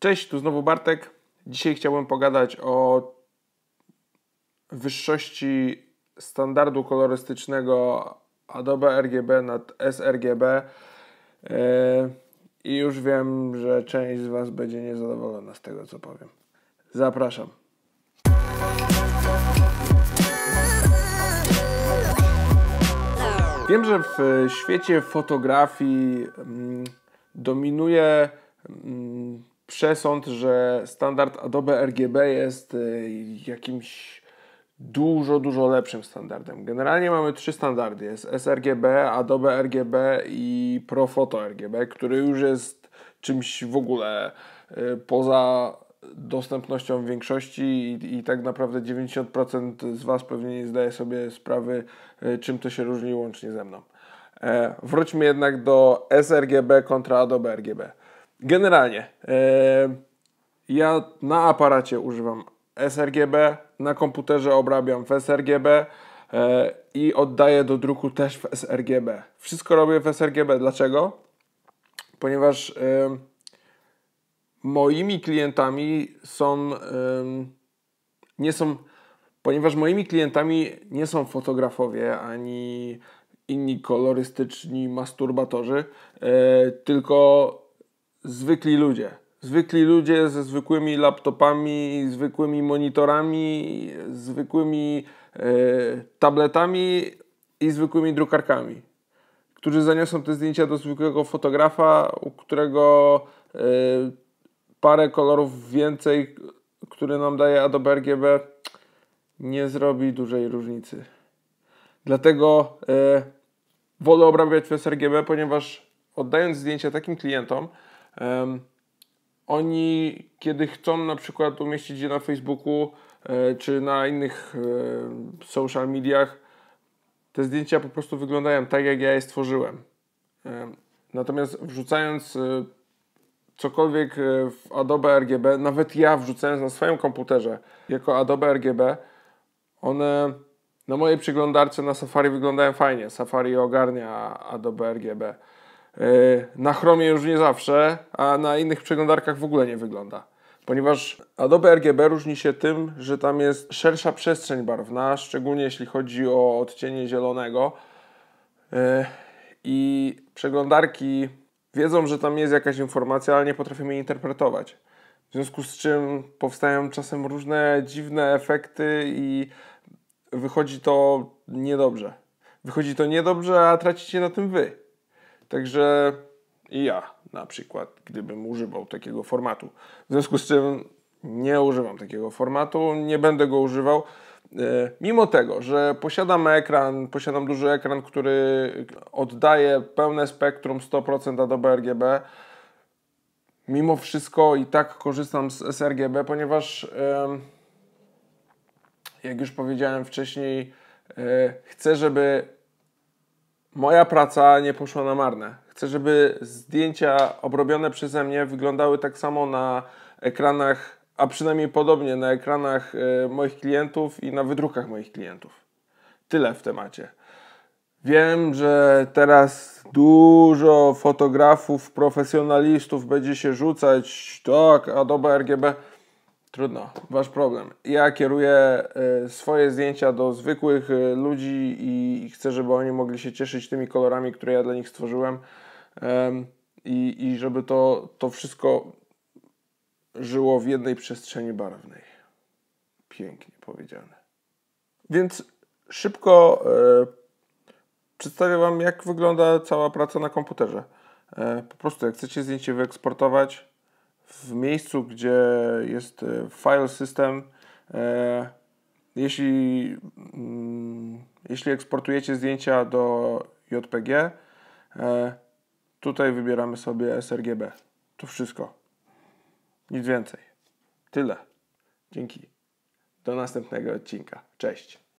Cześć, tu znowu Bartek. Dzisiaj chciałbym pogadać o wyższości standardu kolorystycznego Adobe RGB nad sRGB. E, I już wiem, że część z Was będzie niezadowolona z tego, co powiem. Zapraszam. Wiem, że w świecie fotografii mm, dominuje mm, przesąd, że standard Adobe RGB jest y, jakimś dużo, dużo lepszym standardem. Generalnie mamy trzy standardy. Jest sRGB, Adobe RGB i Profoto RGB, który już jest czymś w ogóle y, poza dostępnością większości i, i tak naprawdę 90% z Was pewnie nie zdaje sobie sprawy, y, czym to się różni łącznie ze mną. E, wróćmy jednak do sRGB kontra Adobe RGB. Generalnie, e, ja na aparacie używam sRGB, na komputerze obrabiam w sRGB e, i oddaję do druku też w sRGB. Wszystko robię w sRGB. Dlaczego? Ponieważ e, moimi klientami są nie są, ponieważ moimi klientami nie są fotografowie ani inni kolorystyczni masturbatorzy, tylko zwykli ludzie. Zwykli ludzie ze zwykłymi laptopami, zwykłymi monitorami, zwykłymi e, tabletami i zwykłymi drukarkami, którzy zaniosą te zdjęcia do zwykłego fotografa, u którego e, parę kolorów więcej, który nam daje Adobe RGB, nie zrobi dużej różnicy. Dlatego e, wolę obrabiać w sRGB, ponieważ oddając zdjęcia takim klientom, oni, kiedy chcą na przykład umieścić je na Facebooku e, czy na innych e, social mediach, te zdjęcia po prostu wyglądają tak, jak ja je stworzyłem. Natomiast wrzucając e, cokolwiek w Adobe RGB, nawet ja wrzucając na swoim komputerze jako Adobe RGB, one na mojej przeglądarce na Safari wyglądają fajnie. Safari ogarnia Adobe RGB. E, na Chromie już nie zawsze, a na innych przeglądarkach w ogóle nie wygląda. Ponieważ Adobe RGB różni się tym, że tam jest szersza przestrzeń barwna, szczególnie jeśli chodzi o odcienie zielonego. E, I przeglądarki wiedzą, że tam jest jakaś informacja, ale nie potrafią jej interpretować. W związku z czym powstają czasem różne dziwne efekty i wychodzi to niedobrze. Wychodzi to niedobrze, a tracicie na tym wy. Także i ja na przykład, gdybym używał takiego formatu. W związku z czym nie używam takiego formatu, nie będę go używał. E, mimo tego, że posiadam ekran, posiadam duży ekran, który oddaje pełne spektrum 100% Adobe RGB, mimo wszystko i tak korzystam z sRGB, ponieważ jak już powiedziałem wcześniej, e, chcę, żeby moja praca nie poszła na marne. Chcę, żeby zdjęcia obrobione przeze mnie wyglądały tak samo na ekranach, a przynajmniej podobnie na ekranach e, moich klientów i na wydrukach moich klientów. Tyle w temacie. Wiem, że teraz dużo fotografów, profesjonalistów będzie się rzucać, tak, Adobe RGB. Trudno, wasz problem. Ja kieruję e, swoje zdjęcia do zwykłych e, ludzi i chcę, żeby oni mogli się cieszyć tymi kolorami, które ja dla nich stworzyłem i, i żeby to, to wszystko żyło w jednej przestrzeni barwnej. Pięknie powiedziane. Więc szybko e, przedstawię Wam, jak wygląda cała praca na komputerze. Po prostu, jak chcecie zdjęcie wyeksportować, w miejscu, gdzie jest e, file system, e, jeśli, mm, jeśli eksportujecie zdjęcia do JPG, e, tutaj wybieramy sobie sRGB. To wszystko. Nic więcej. Tyle. Dzięki. Do następnego odcinka. Cześć.